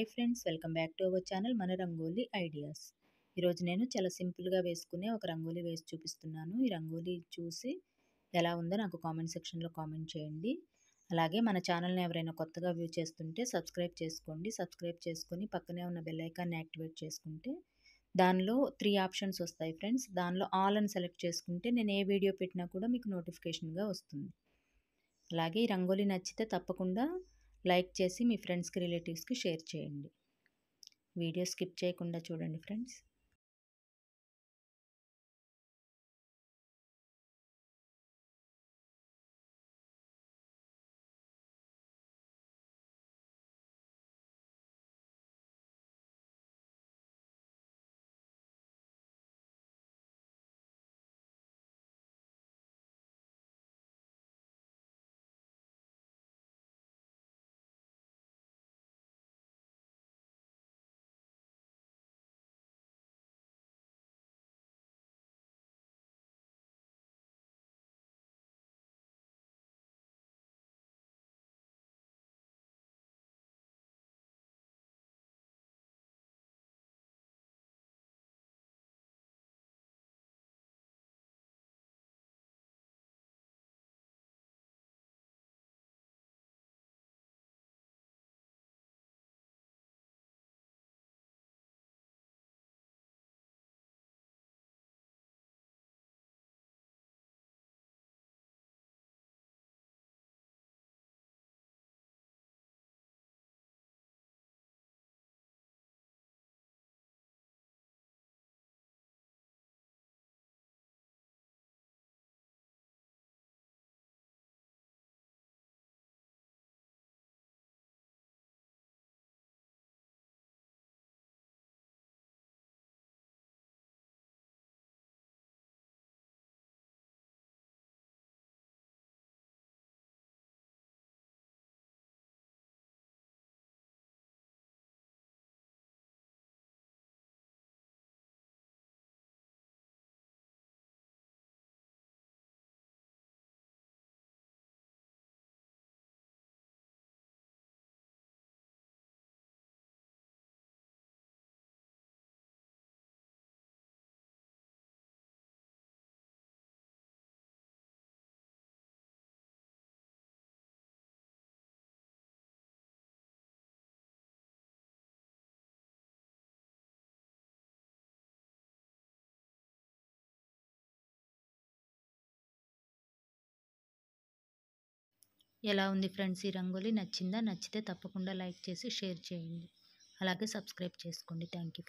hi friends welcome back to our channel మన rangoli ideas ఈరోజు నేను చాలా సింపుల్గా వేసుకునే ఒక రంగోలీ వేసి చూపిస్తున్నాను ఈ రంగోలీ చూసి ఎలా ఉందో నాకు కామెంట్ సెక్షన్లో కామెంట్ చేయండి అలాగే మన ఛానల్ని ఎవరైనా కొత్తగా వ్యూ చేస్తుంటే సబ్స్క్రైబ్ చేసుకోండి సబ్స్క్రైబ్ చేసుకొని పక్కనే ఉన్న బెల్లైకాన్ని యాక్టివేట్ చేసుకుంటే దానిలో త్రీ ఆప్షన్స్ వస్తాయి ఫ్రెండ్స్ దానిలో ఆల్ అని సెలెక్ట్ చేసుకుంటే నేను ఏ వీడియో పెట్టినా కూడా మీకు నోటిఫికేషన్గా వస్తుంది అలాగే ఈ రంగోలీ నచ్చితే తప్పకుండా లైక్ చేసి మీ ఫ్రెండ్స్కి రిలేటివ్స్కి షేర్ చేయండి వీడియో స్కిప్ చేయకుండా చూడండి ఫ్రెండ్స్ ఎలా ఉంది ఫ్రెండ్స్ ఈ రంగోలీ నచ్చిందా నచ్చితే తప్పకుండా లైక్ చేసి షేర్ చేయండి అలాగే సబ్స్క్రైబ్ చేసుకోండి థ్యాంక్ ఫర్